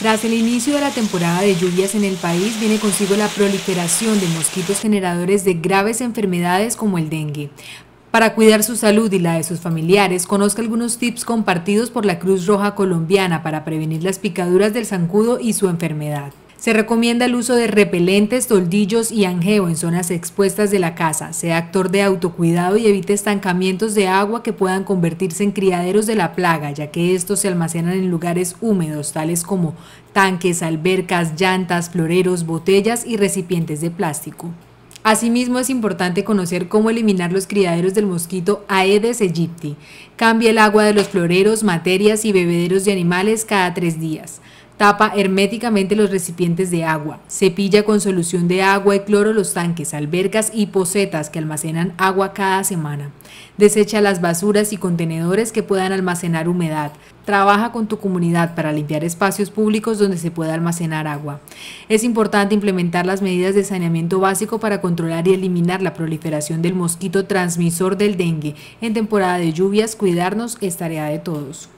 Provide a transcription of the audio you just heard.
Tras el inicio de la temporada de lluvias en el país, viene consigo la proliferación de mosquitos generadores de graves enfermedades como el dengue. Para cuidar su salud y la de sus familiares, conozca algunos tips compartidos por la Cruz Roja Colombiana para prevenir las picaduras del zancudo y su enfermedad. Se recomienda el uso de repelentes, toldillos y anjeo en zonas expuestas de la casa. Sea actor de autocuidado y evite estancamientos de agua que puedan convertirse en criaderos de la plaga, ya que estos se almacenan en lugares húmedos, tales como tanques, albercas, llantas, floreros, botellas y recipientes de plástico. Asimismo, es importante conocer cómo eliminar los criaderos del mosquito Aedes aegypti. Cambia el agua de los floreros, materias y bebederos de animales cada tres días. Tapa herméticamente los recipientes de agua. Cepilla con solución de agua y cloro los tanques, albercas y pocetas que almacenan agua cada semana. Desecha las basuras y contenedores que puedan almacenar humedad. Trabaja con tu comunidad para limpiar espacios públicos donde se pueda almacenar agua. Es importante implementar las medidas de saneamiento básico para controlar y eliminar la proliferación del mosquito transmisor del dengue. En temporada de lluvias, cuidarnos es tarea de todos.